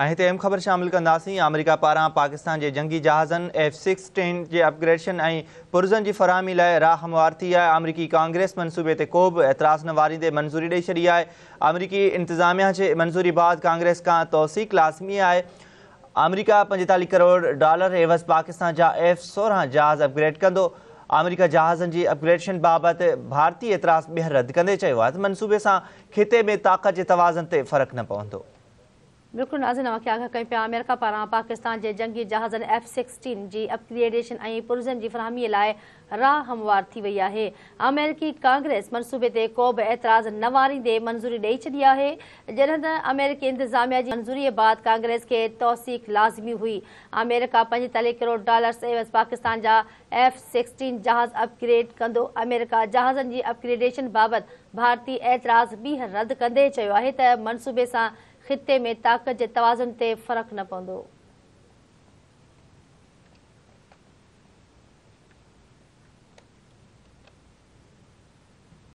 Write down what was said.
अहम ख़बर शामिल कंदासीं अमेरिका पारा पाकिस्तान के जंगी जहाजन एफ सिक्सटीन जे अपग्रेडेशन ऐं पुर्ज़नि जी फ़रहमी लाइ राह हमवार अमरीकी कांग्रेस मनसूबे ते को बि एतिराज़ न वारींदे मंज़ूरी ॾेई छॾी आहे अमरीकी इंतज़ामिया जे मंज़ूरी बाद कांग्रेस का तौसीक़ लाज़मी है अमरीका पंजेतालीह करोड़ डॉलर एवज़ पाकिस्तान जा एफ सोरह जहाज़ अपग्रेड कंदो अमेरिका जहाजन की अपग्रेडेशन बाबति भारतीय एतिराज़ ॿीहर रद्द कदे चयो मनसूबे सां ख़िते में ताक़त के तवाज़न से फ़र्क न पवंदो बिल्कुल नाजिन नवाखे आगा कयूं पिया अमेरिका पारा पाकिस्तान के जंगी जहाजन एफ सिक्सटीन जी अपग्रेडेशन पुर्जन की फरहमी फ़राहमीअ लाइ राह हमवार थी वई अमेरिकी कांग्रेस मनसूबे ते को बि एतिराज़ न वारींदे मंज़ूरी ॾेई छॾी आहे जॾहिं अमेरिकी इंतजामिया जी मंज़ूरीअ बाद कांग्रेस के तौसीक़ लाज़मी हुई अमेरिका पंजेतालीह करोड़ डॉलर एवज़ पाकिस्तान जा एफ सिक्सटीन जहाज़ अपग्रेड कंदो अमेरिका जहाज़नि जी अपग्रेडेशन बाबति भारतीय एतिराज़ ॿीहर रद्द कंदे है मनसूबे सां ख़िते में ताक़त जे तवाज़न ते فرق न پوندو